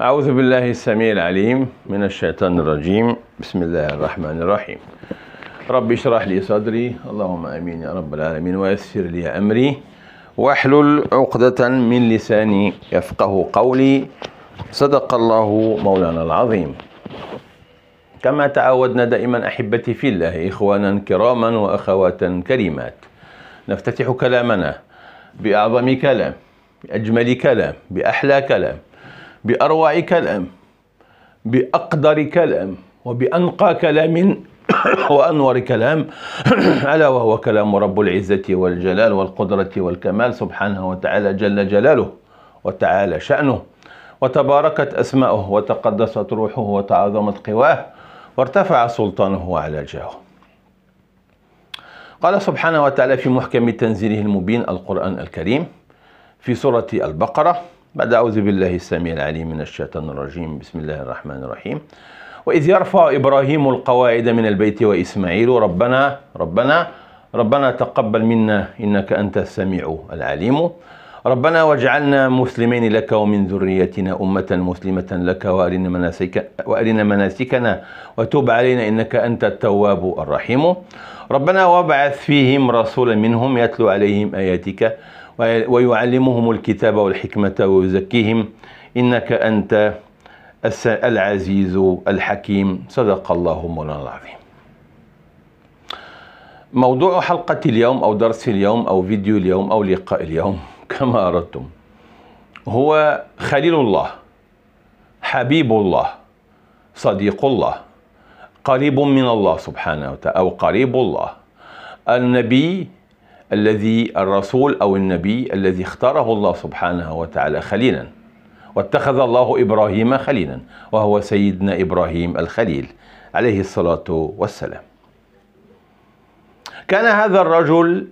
أعوذ بالله السميع العليم من الشيطان الرجيم بسم الله الرحمن الرحيم رب اشرح لي صدري اللهم أمين يا رب العالمين ويسر لي أمري واحلل عقدة من لساني يفقه قولي صدق الله مولانا العظيم كما تعودنا دائما أحبتي في الله إخوانا كراما وأخواتا كريمات نفتتح كلامنا بأعظم كلام بأجمل كلام بأحلى كلام بأروع كلام بأقدر كلام وبأنقى كلام وأنور كلام ألا وهو كلام رب العزة والجلال والقدرة والكمال سبحانه وتعالى جل جلاله وتعالى شأنه وتباركت أسماؤه وتقدست روحه وتعظمت قواه وارتفع سلطانه على جاهه قال سبحانه وتعالى في محكم تنزيله المبين القرآن الكريم في سورة البقرة بعد أعوذ بالله السميع العليم من الشيطان الرجيم بسم الله الرحمن الرحيم وإذ يرفع إبراهيم القواعد من البيت وإسماعيل ربنا ربنا ربنا تقبل منا إنك أنت السميع العليم ربنا واجعلنا مسلمين لك ومن ذريتنا أمة مسلمة لك وأرنا مناسك وأرنا مناسكنا وتوب علينا إنك أنت التواب الرحيم ربنا وابعث فيهم رسولا منهم يتلو عليهم آياتك ويعلمهم الكتاب والحكمة ويزكيهم إنك أنت العزيز الحكيم صدق الله مولانا العظيم موضوع حلقة اليوم أو درس اليوم أو فيديو اليوم أو لقاء اليوم كما أردتم هو خليل الله حبيب الله صديق الله قريب من الله سبحانه وتعالى أو قريب الله النبي الذي الرسول أو النبي الذي اختاره الله سبحانه وتعالى خليلا واتخذ الله إبراهيم خليلا وهو سيدنا إبراهيم الخليل عليه الصلاة والسلام كان هذا الرجل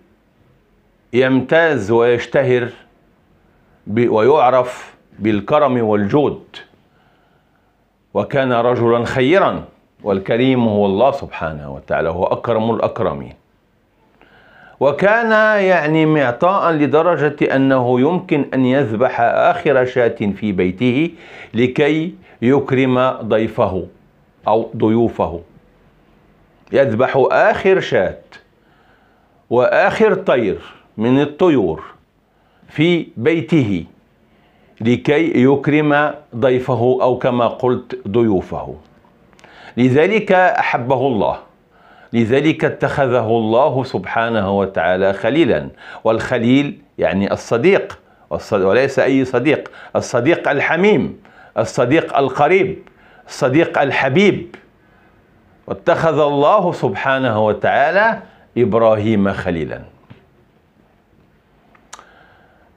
يمتاز ويشتهر ويعرف بالكرم والجود وكان رجلا خيرا والكريم هو الله سبحانه وتعالى هو أكرم الأكرمين وكان يعني معطاء لدرجة أنه يمكن أن يذبح آخر شاة في بيته لكي يكرم ضيفه أو ضيوفه يذبح آخر شاة وآخر طير من الطيور في بيته لكي يكرم ضيفه أو كما قلت ضيوفه لذلك أحبه الله لذلك اتخذه الله سبحانه وتعالى خليلا والخليل يعني الصديق وليس أي صديق الصديق الحميم الصديق القريب الصديق الحبيب واتخذ الله سبحانه وتعالى إبراهيم خليلا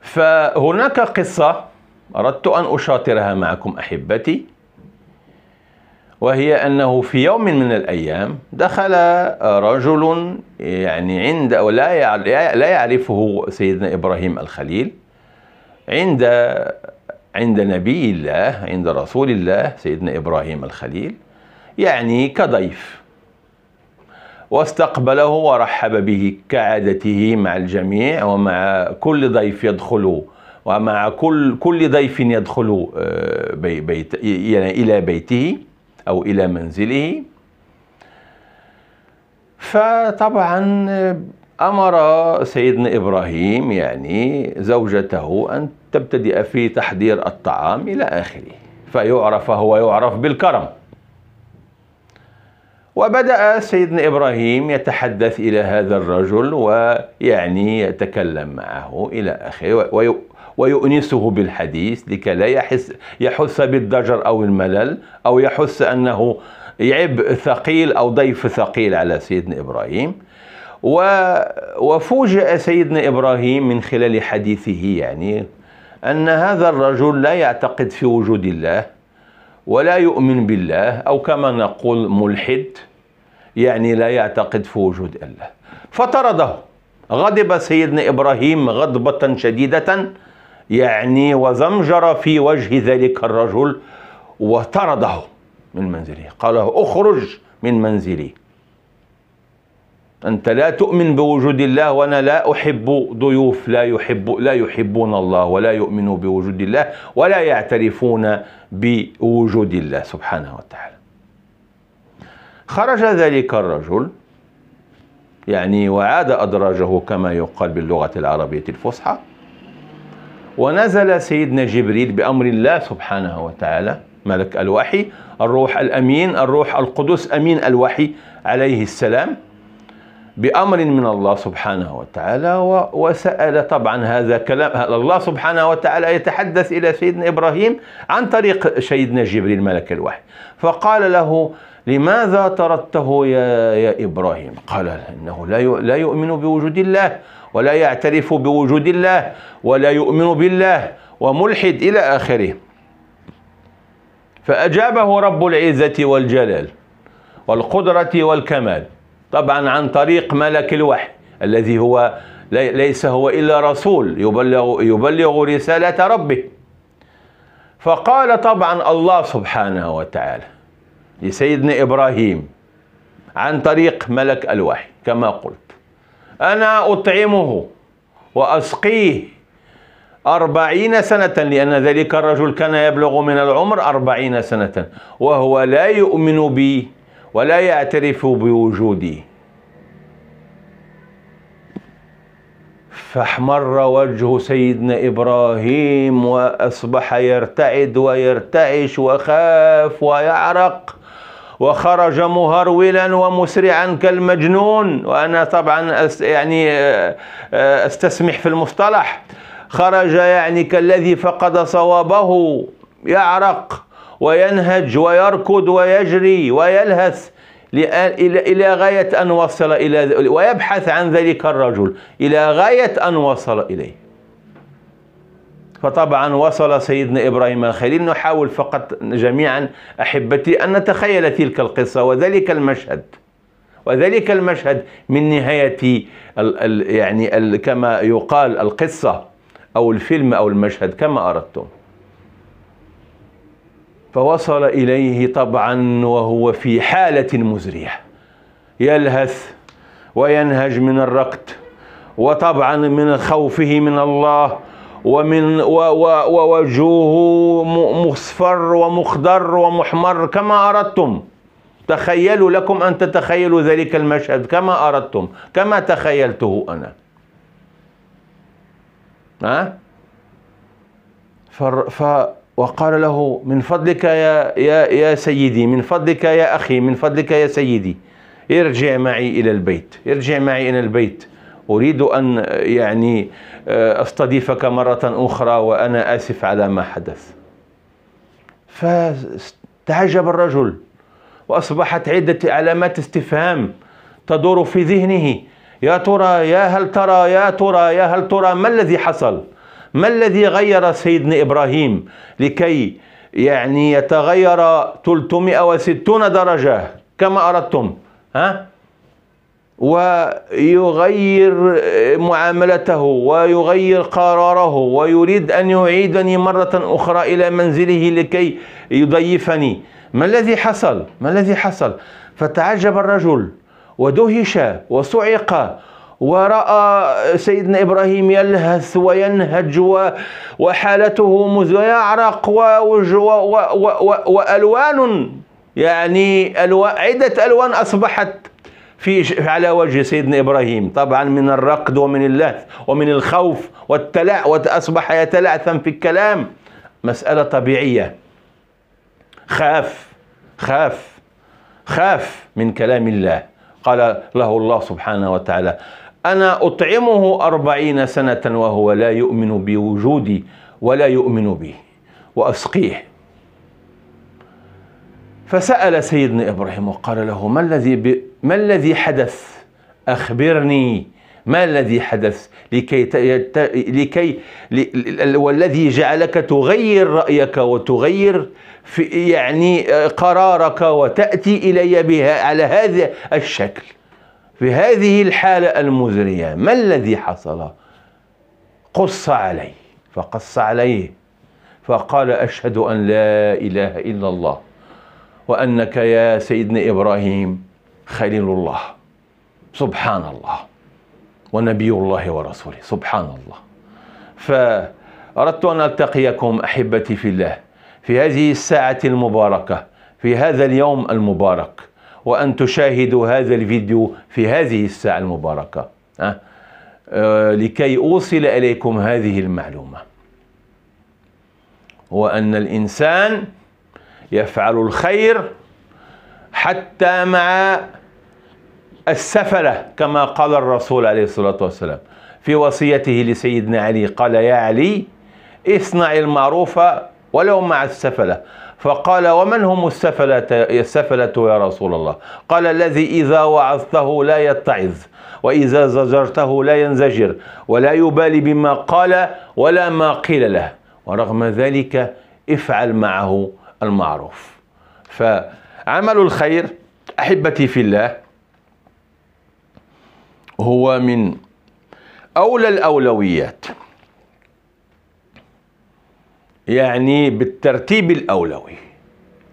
فهناك قصة أردت أن أشاطرها معكم أحبتي وهي أنه في يوم من الأيام دخل رجل يعني عند أو لا يعرفه سيدنا إبراهيم الخليل عند عند نبي الله عند رسول الله سيدنا إبراهيم الخليل يعني كضيف واستقبله ورحب به كعادته مع الجميع ومع كل ضيف يدخل ومع كل كل ضيف يدخل آه، بيت يعني إلى بيته أو إلى منزله فطبعا أمر سيدنا إبراهيم يعني زوجته أن تبتدئ في تحضير الطعام إلى آخره فيعرف هو يعرف بالكرم وبدأ سيدنا إبراهيم يتحدث إلى هذا الرجل ويعني يتكلم معه إلى آخره ويؤنسه بالحديث لكي لا يحس يحس بالضجر أو الملل أو يحس أنه عبء ثقيل أو ضيف ثقيل على سيدنا إبراهيم وفوجئ سيدنا إبراهيم من خلال حديثه يعني أن هذا الرجل لا يعتقد في وجود الله ولا يؤمن بالله أو كما نقول ملحد يعني لا يعتقد في وجود الله فطرده غضب سيدنا إبراهيم غضبة شديدة يعني وزمجر في وجه ذلك الرجل وطرده من منزله قال له اخرج من منزلي أنت لا تؤمن بوجود الله وأنا لا أحب ضيوف لا يحب لا يحبون الله ولا يؤمنوا بوجود الله ولا يعترفون بوجود الله سبحانه وتعالى خرج ذلك الرجل يعني وعاد أدراجه كما يقال باللغة العربية الفصحى ونزل سيدنا جبريل بأمر الله سبحانه وتعالى ملك الوحي الروح الأمين الروح القدس أمين الوحي عليه السلام بأمر من الله سبحانه وتعالى وسأل طبعا هذا كلام الله سبحانه وتعالى يتحدث إلى سيدنا إبراهيم عن طريق سيدنا جبريل ملك الوحي فقال له لماذا طردته يا, يا إبراهيم قال إنه لا لا يؤمن بوجود الله ولا يعترف بوجود الله ولا يؤمن بالله وملحد إلى آخره فأجابه رب العزة والجلال والقدرة والكمال طبعا عن طريق ملك الوحي الذي هو ليس هو إلا رسول يبلغ, يبلغ رسالة ربه فقال طبعا الله سبحانه وتعالى لسيدنا إبراهيم عن طريق ملك الوحي كما قلت أنا أطعمه وأسقيه أربعين سنة لأن ذلك الرجل كان يبلغ من العمر أربعين سنة وهو لا يؤمن بي ولا يعترف بوجوده فاحمر وجه سيدنا إبراهيم وأصبح يرتعد ويرتعش وخاف ويعرق وخرج مهرولا ومسرعا كالمجنون وأنا طبعا يعني آه، آه، أستسمح في المصطلح خرج يعني كالذي فقد صوابه يعرق وينهج ويركض ويجري ويلهث إلى غاية أن وصل إلى ويبحث عن ذلك الرجل إلى غاية أن وصل إليه فطبعا وصل سيدنا إبراهيم الخليل نحاول فقط جميعا أحبتي أن نتخيل تلك القصة وذلك المشهد وذلك المشهد من نهاية يعني كما يقال القصة أو الفيلم أو المشهد كما أردتم فوصل إليه طبعا وهو في حالة مزرية يلهث وينهج من الركض وطبعا من خوفه من الله ومن ووجهه مصفر ومخضر ومحمر كما أردتم تخيلوا لكم أن تتخيلوا ذلك المشهد كما أردتم كما تخيلته أنا ها؟ فر... ف... وقال له من فضلك يا, يا, يا سيدي من فضلك يا أخي من فضلك يا سيدي ارجع معي إلى البيت ارجع معي إلى البيت أريد أن يعني آه، أستضيفك مرة أخرى وأنا آسف على ما حدث فتعجب الرجل وأصبحت عدة علامات استفهام تدور في ذهنه يا ترى يا هل ترى يا ترى يا هل ترى ما الذي حصل؟ ما الذي غير سيدنا إبراهيم لكي يعني يتغير 360 درجة كما أردتم ها ويغير معاملته ويغير قراره ويريد أن يعيدني مرة أخرى إلى منزله لكي يضيفني ما الذي حصل؟ ما الذي حصل؟ فتعجب الرجل ودهش وصعق ورأى سيدنا إبراهيم يلهث وينهج وحالته يعرق ووجه وألوان يعني عدة ألوان أصبحت في على وجه سيدنا إبراهيم طبعا من الرقد ومن اللهث ومن الخوف والتلع وأصبح يتلعثم في الكلام مسألة طبيعية خاف خاف خاف من كلام الله قال له الله سبحانه وتعالى أنا أطعمه أربعين سنة وهو لا يؤمن بوجودي ولا يؤمن بي وأسقيه فسأل سيدنا إبراهيم وقال له ما الذي ب... ما الذي حدث أخبرني ما الذي حدث لكي ت... لكي والذي جعلك تغير رأيك وتغير في يعني قرارك وتأتي إلي بها على هذا الشكل في هذه الحالة المزرية ما الذي حصل قص عليه فقص عليه فقال أشهد أن لا إله إلا الله وأنك يا سيدنا إبراهيم خليل الله سبحان الله ونبي الله ورسوله سبحان الله فأردت أن ألتقيكم أحبتي في الله في هذه الساعة المباركة في هذا اليوم المبارك وأن تشاهدوا هذا الفيديو في هذه الساعة المباركة أه؟ أه لكي أوصل إليكم هذه المعلومة وأن الإنسان يفعل الخير حتى مع السفلة كما قال الرسول عليه الصلاة والسلام في وصيته لسيدنا علي قال يا علي اصنع المعروف ولو مع السفلة فقال ومن هم السفلة, السفلة يا رسول الله قال الذي إذا وعظته لا يتعظ وإذا زجرته لا ينزجر ولا يبالي بما قال ولا ما قيل له ورغم ذلك افعل معه المعروف فعمل الخير أحبتي في الله هو من أولى الأولويات يعني بالترتيب الأولوي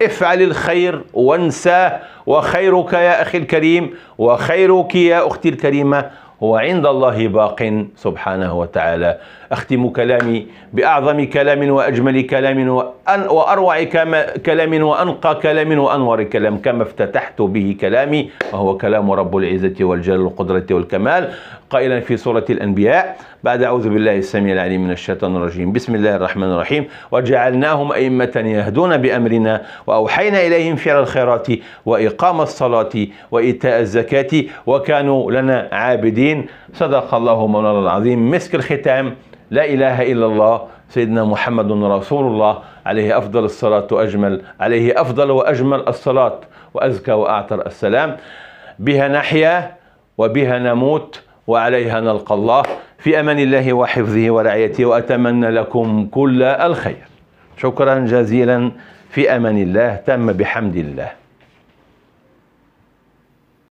افعل الخير وانساه وخيرك يا أخي الكريم وخيرك يا أختي الكريمة هو عند الله باق سبحانه وتعالى أختم كلامي بأعظم كلام وأجمل كلام وأروع كلام وأنقى كلام وأنور كلام كما افتتحت به كلامي وهو كلام رب العزة والجلال والقدرة والكمال قائلا في سورة الأنبياء بعد أعوذ بالله السميع العليم من الشيطان الرجيم بسم الله الرحمن الرحيم وجعلناهم أئمة يهدون بأمرنا وأوحينا إليهم فعل الخيرات وإقام الصلاة وإيتاء الزكاة وكانوا لنا عابدين الدين صدق الله مولانا العظيم مسك الختام لا إله إلا الله سيدنا محمد رسول الله عليه أفضل الصلاة وأجمل عليه أفضل وأجمل الصلاة وأزكى وأعتر السلام بها نحيا وبها نموت وعليها نلقى الله في أمان الله وحفظه ورعيته وأتمنى لكم كل الخير شكرا جزيلا في أمان الله تم بحمد الله